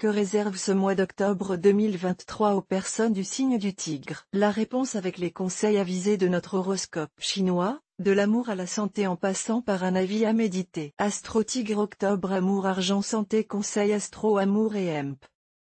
Que réserve ce mois d'octobre 2023 aux personnes du signe du tigre La réponse avec les conseils avisés de notre horoscope chinois, de l'amour à la santé en passant par un avis à méditer. Astro Tigre Octobre Amour Argent Santé Conseil Astro Amour et EMP.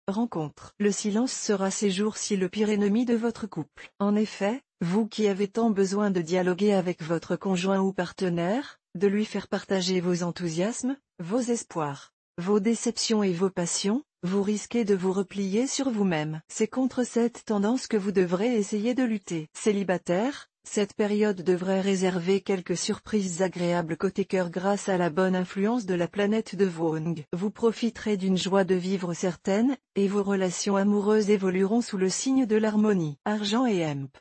Rencontre. Le silence sera ces jours si le pire ennemi de votre couple. En effet, vous qui avez tant besoin de dialoguer avec votre conjoint ou partenaire, de lui faire partager vos enthousiasmes, vos espoirs, vos déceptions et vos passions, vous risquez de vous replier sur vous-même. C'est contre cette tendance que vous devrez essayer de lutter. Célibataire, cette période devrait réserver quelques surprises agréables côté cœur grâce à la bonne influence de la planète de Vong. Vous profiterez d'une joie de vivre certaine, et vos relations amoureuses évolueront sous le signe de l'harmonie. Argent et Emp.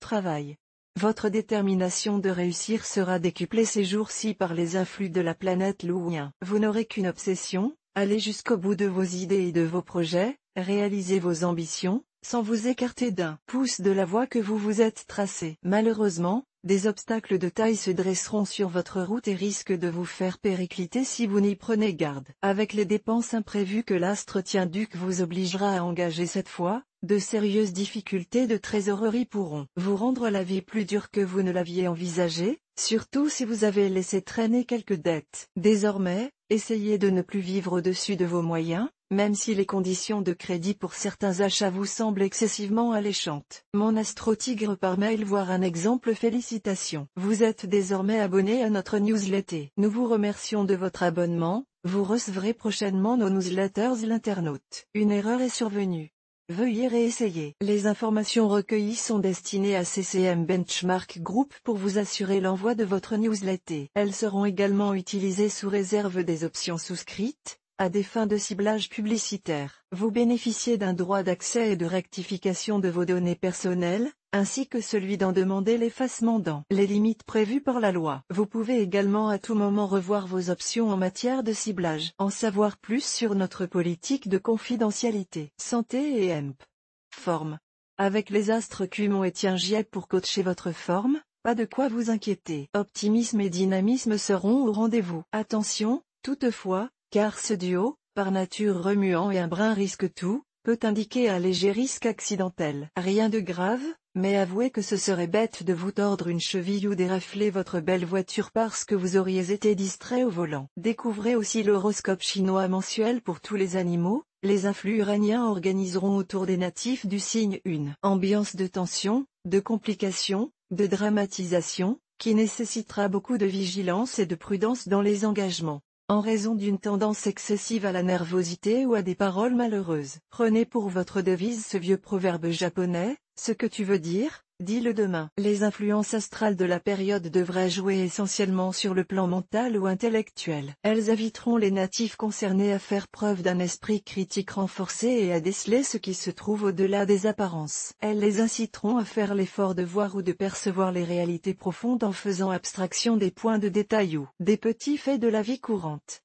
Travail. Votre détermination de réussir sera décuplée ces jours-ci par les influx de la planète Louien. Vous n'aurez qu'une obsession, Allez jusqu'au bout de vos idées et de vos projets, réalisez vos ambitions, sans vous écarter d'un pouce de la voie que vous vous êtes tracée. Malheureusement, des obstacles de taille se dresseront sur votre route et risquent de vous faire péricliter si vous n'y prenez garde. Avec les dépenses imprévues que l'astre tient duc vous obligera à engager cette fois, de sérieuses difficultés de trésorerie pourront vous rendre la vie plus dure que vous ne l'aviez envisagée, Surtout si vous avez laissé traîner quelques dettes. Désormais, essayez de ne plus vivre au-dessus de vos moyens, même si les conditions de crédit pour certains achats vous semblent excessivement alléchantes. Mon astrotigre par mail voir un exemple félicitations. Vous êtes désormais abonné à notre newsletter. Nous vous remercions de votre abonnement, vous recevrez prochainement nos newsletters l'internaute. Une erreur est survenue. Veuillez réessayer. Les informations recueillies sont destinées à CCM Benchmark Group pour vous assurer l'envoi de votre newsletter. Elles seront également utilisées sous réserve des options souscrites, à des fins de ciblage publicitaire, vous bénéficiez d'un droit d'accès et de rectification de vos données personnelles, ainsi que celui d'en demander l'effacement dans les limites prévues par la loi. Vous pouvez également à tout moment revoir vos options en matière de ciblage. En savoir plus sur notre politique de confidentialité. Santé et EMP. Forme. Avec les astres Cumon et GIEC pour coacher votre forme, pas de quoi vous inquiéter. Optimisme et dynamisme seront au rendez-vous. Attention, toutefois, car ce duo, par nature remuant et un brin risque tout, peut indiquer un léger risque accidentel. Rien de grave, mais avouez que ce serait bête de vous tordre une cheville ou dérafler votre belle voiture parce que vous auriez été distrait au volant. Découvrez aussi l'horoscope chinois mensuel pour tous les animaux, les influx uraniens organiseront autour des natifs du signe une ambiance de tension, de complications, de dramatisation, qui nécessitera beaucoup de vigilance et de prudence dans les engagements en raison d'une tendance excessive à la nervosité ou à des paroles malheureuses. Prenez pour votre devise ce vieux proverbe japonais, ce que tu veux dire, dit le demain. Les influences astrales de la période devraient jouer essentiellement sur le plan mental ou intellectuel. Elles inviteront les natifs concernés à faire preuve d'un esprit critique renforcé et à déceler ce qui se trouve au-delà des apparences. Elles les inciteront à faire l'effort de voir ou de percevoir les réalités profondes en faisant abstraction des points de détail ou des petits faits de la vie courante.